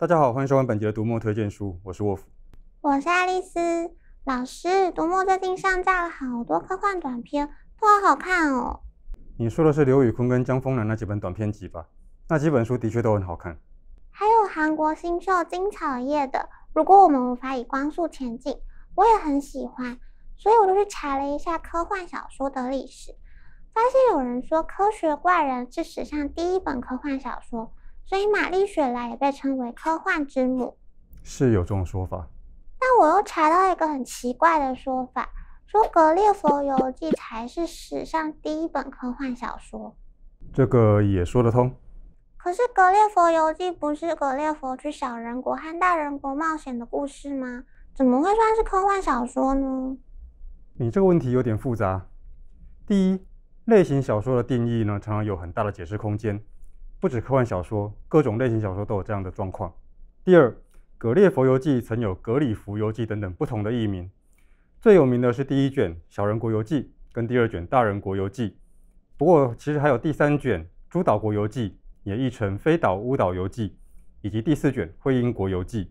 大家好，欢迎收看本集的读墨推荐书，我是沃夫，我是爱丽丝老师。读墨最近上架了好多科幻短片，都好好看哦。你说的是刘宇坤跟江丰南那几本短篇集吧？那几本书的确都很好看。还有韩国新秀金草叶的《如果我们无法以光速前进》，我也很喜欢。所以我就去查了一下科幻小说的历史，发现有人说《科学怪人》是史上第一本科幻小说。所以，玛丽·雪莱也被称为科幻之母，是有这种说法。但我又查到一个很奇怪的说法，说《格列佛游记》才是史上第一本科幻小说。这个也说得通。可是，《格列佛游记》不是格列佛去小人国和大人国冒险的故事吗？怎么会算是科幻小说呢？你这个问题有点复杂。第一，类型小说的定义呢，常常有很大的解释空间。不止科幻小说，各种类型小说都有这样的状况。第二，《格列佛游记》曾有《格里弗游记》等等不同的译名，最有名的是第一卷《小人国游记》跟第二卷《大人国游记》，不过其实还有第三卷《诸岛国游记》也译成《飞岛乌岛游记》，以及第四卷《慧英国游记》。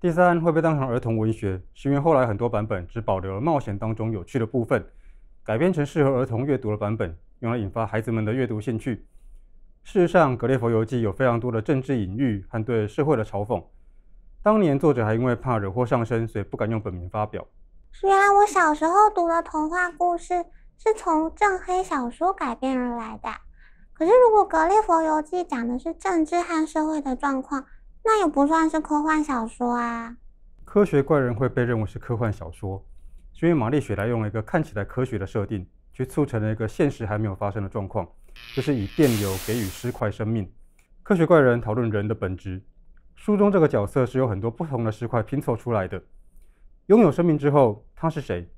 第三会被当成儿童文学，是因为后来很多版本只保留了冒险当中有趣的部分，改编成适合儿童阅读的版本，用来引发孩子们的阅读兴趣。事实上，《格列佛游记》有非常多的政治隐喻和对社会的嘲讽。当年作者还因为怕惹祸上身，所以不敢用本名发表。原然我小时候读的童话故事是从正黑小说改编而来的。可是，如果《格列佛游记》讲的是政治和社会的状况，那也不算是科幻小说啊。科学怪人会被认为是科幻小说，是因为玛丽雪莱用了一个看起来科学的设定，去促成了一个现实还没有发生的状况。就是以电流给予尸块生命。科学怪人讨论人的本质。书中这个角色是有很多不同的尸块拼凑出来的。拥有生命之后，他是谁？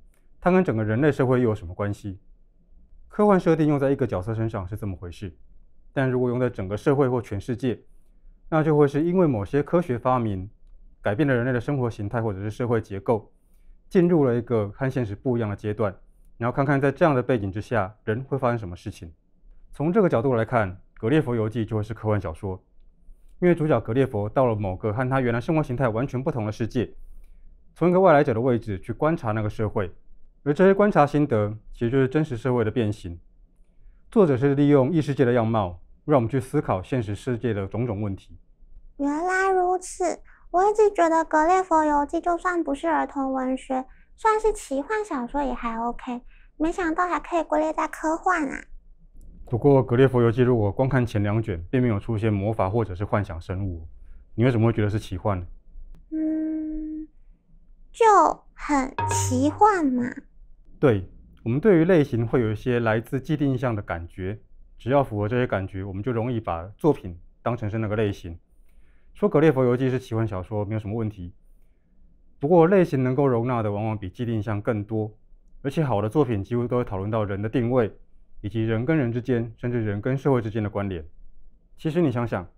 他跟整个人类社会又有什么关系？科幻设定用在一个角色身上是这么回事，但如果用在整个社会或全世界，那就会是因为某些科学发明改变了人类的生活形态或者是社会结构，进入了一个和现实不一样的阶段。然后看看在这样的背景之下，人会发生什么事情。从这个角度来看，《格列佛游记》就会是科幻小说，因为主角格列佛到了某个和他原来生活形态完全不同的世界，从一个外来者的位置去观察那个社会，而这些观察心得其实就是真实社会的变形。作者是利用异世界的样貌，让我们去思考现实世界的种种问题。原来如此，我一直觉得《格列佛游记》就算不是儿童文学，算是奇幻小说也还 OK，没想到还可以归类在科幻啊。不过，《格列佛游记》如果光看前两卷，并没有出现魔法或者是幻想生物，你为什么会觉得是奇幻呢？就很奇幻嘛。对我们对于类型会有一些来自既定印象的感觉，只要符合这些感觉，我们就容易把作品当成是那个类型。说《格列佛游记》是奇幻小说没有什么问题。不过，类型能够容纳的往往比既定象更多，而且好的作品几乎都会讨论到人的定位。以及人跟人之间，甚至人跟社会之间的关联。其实你想想，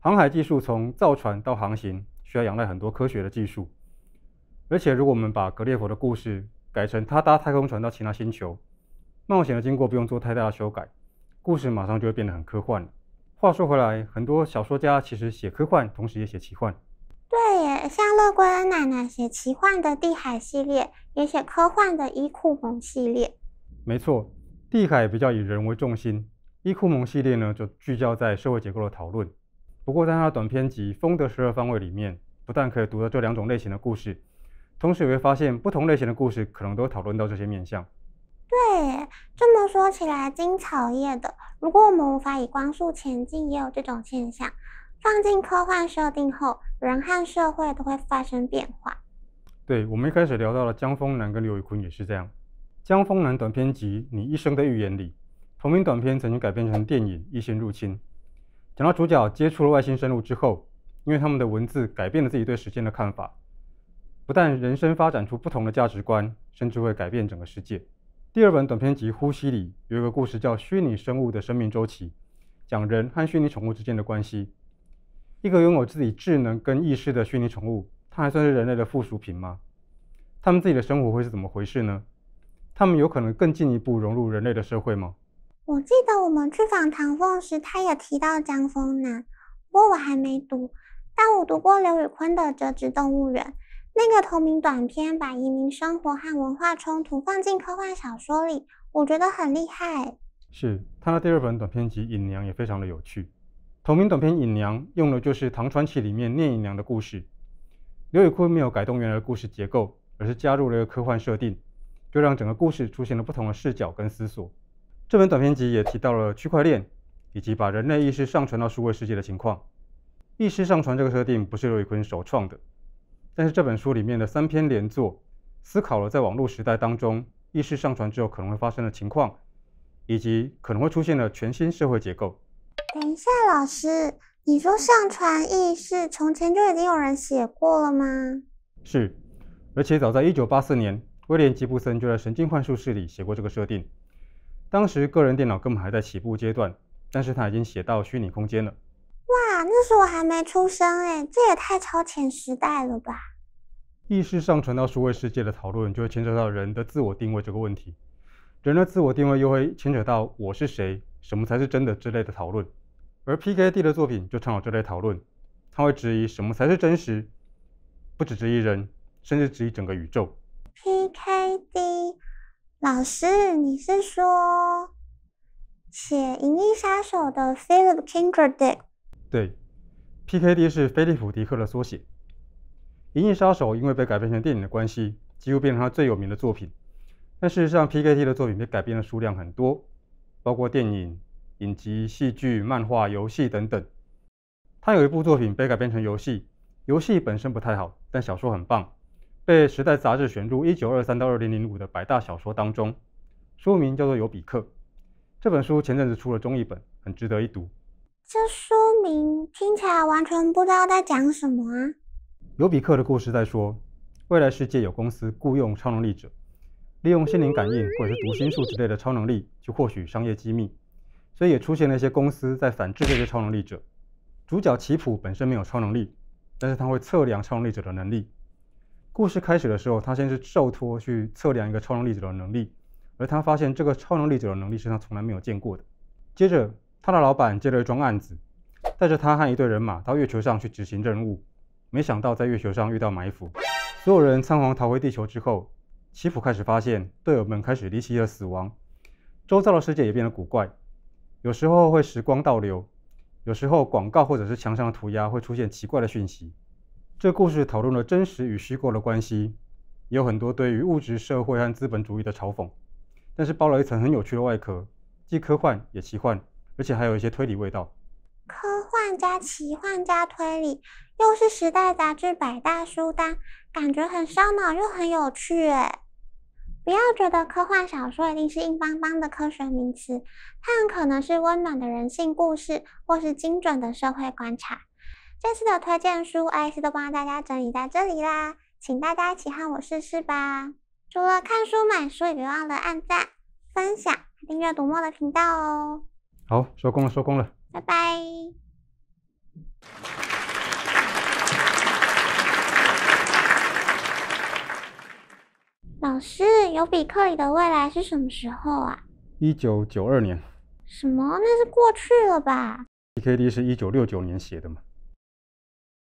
航海技术从造船到航行，需要仰赖很多科学的技术。而且，如果我们把《格列佛》的故事改成他搭太空船到其他星球，冒险的经过不用做太大的修改，故事马上就会变得很科幻话说回来，很多小说家其实写科幻，同时也写奇幻。对耶，像乐观奶奶写奇幻的地海系列，也写科幻的伊库蒙系列。没错。地海比较以人为重心，伊库蒙系列呢就聚焦在社会结构的讨论。不过在它的短篇集《风的十二方位》里面，不但可以读到这两种类型的故事，同时也会发现不同类型的故事可能都讨论到这些面向。对，这么说起来，金草叶的，如果我们无法以光速前进，也有这种现象。放进科幻设定后，人和社会都会发生变化。对，我们一开始聊到了江丰南跟刘宇坤也是这样。江枫南短篇集《你一生的预言》里，同名短片曾经改编成电影《异星入侵》，讲到主角接触了外星生物之后，因为他们的文字改变了自己对时间的看法，不但人生发展出不同的价值观，甚至会改变整个世界。第二本短篇集《呼吸》里有一个故事叫《虚拟生物的生命周期》，讲人和虚拟宠物之间的关系。一个拥有自己智能跟意识的虚拟宠物，它还算是人类的附属品吗？他们自己的生活会是怎么回事呢？他们有可能更进一步融入人类的社会吗？我记得我们去访唐凤时，他也提到江峰南，不过我还没读。但我读过刘宇坤的《折纸动物园》，那个同名短片把移民生活和文化冲突放进科幻小说里，我觉得很厉害。是他的第二本短篇集《隐娘》也非常的有趣。同名短篇《隐娘》用的就是唐传奇里面聂隐娘的故事。刘宇坤没有改动原来故事结构，而是加入了一个科幻设定。就让整个故事出现了不同的视角跟思索。这本短篇集也提到了区块链，以及把人类意识上传到数位世界的情况。意识上传这个设定不是刘宇坤首创的，但是这本书里面的三篇连作思考了在网络时代当中意识上传之后可能会发生的情况，以及可能会出现的全新社会结构。等一下，老师，你说上传意识从前就已经有人写过了吗？是，而且早在一九八四年。威廉·吉布森就在《神经幻术室》里写过这个设定。当时个人电脑根本还在起步阶段，但是他已经写到虚拟空间了。哇，那是我还没出生哎，这也太超前时代了吧！意识上传到数位世界的讨论，就会牵扯到人的自我定位这个问题。人的自我定位又会牵扯到“我是谁，什么才是真的”之类的讨论。而 P.K.D 的作品就倡导这类讨论，他会质疑什么才是真实，不只质疑人，甚至质疑整个宇宙。P.K.D. 老师，你是说写《银翼杀手》的 Philip K. Dick？对，P.K.D. 是菲利普·迪克的缩写。《银翼杀手》因为被改编成电影的关系，几乎变成他最有名的作品。但事实上，P.K.D. 的作品被改编的数量很多，包括电影、影集、戏剧、漫画、游戏等等。他有一部作品被改编成游戏，游戏本身不太好，但小说很棒。被《时代》杂志选入一九二三到二零零五的百大小说当中，书名叫做《尤比克》。这本书前阵子出了中译本，很值得一读。这书名听起来完全不知道在讲什么啊！尤比克的故事在说，未来世界有公司雇佣超能力者，利用心灵感应或者是读心术之类的超能力去获取商业机密，所以也出现了一些公司在反制这些超能力者。主角奇普本身没有超能力，但是他会测量超能力者的能力。故事开始的时候，他先是受托去测量一个超能力者的能力，而他发现这个超能力者的能力是他从来没有见过的。接着，他的老板接了一桩案子，带着他和一队人马到月球上去执行任务。没想到在月球上遇到埋伏，所有人仓皇逃回地球之后，奇普开始发现队友们开始离奇的死亡，周遭的世界也变得古怪，有时候会时光倒流，有时候广告或者是墙上的涂鸦会出现奇怪的讯息。这故事讨论了真实与虚构的关系，也有很多对于物质社会和资本主义的嘲讽，但是包了一层很有趣的外壳，既科幻也奇幻，而且还有一些推理味道。科幻加奇幻加推理，又是时代杂志百大书单，感觉很烧脑又很有趣。诶不要觉得科幻小说一定是硬邦邦的科学名词，它很可能是温暖的人性故事，或是精准的社会观察。这次的推荐书，艾斯都帮大家整理在这里啦，请大家一起和我试试吧。除了看书买书，也别忘了按赞、分享、订阅读墨的频道哦。好，收工了，收工了，拜拜。老师，尤比克里的未来是什么时候啊？一九九二年。什么？那是过去了吧？E.K.D. 是一九六九年写的嘛？